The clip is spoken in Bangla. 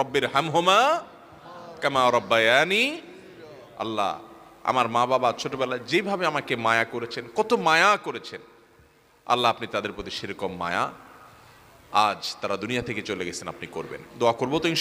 রব্বের হামহমা কামা রব্বায়ানি আল্লাহ আমার মা বাবা ছোটবেলায় যেভাবে আমাকে মায়া করেছেন কত মায়া করেছেন আল্লাহ আপনি তাদের প্রতি সেরকম মায়া আজ তারা দুনিয়া থেকে চলে গেছেন আপনি করবেন দোয়া করবো তো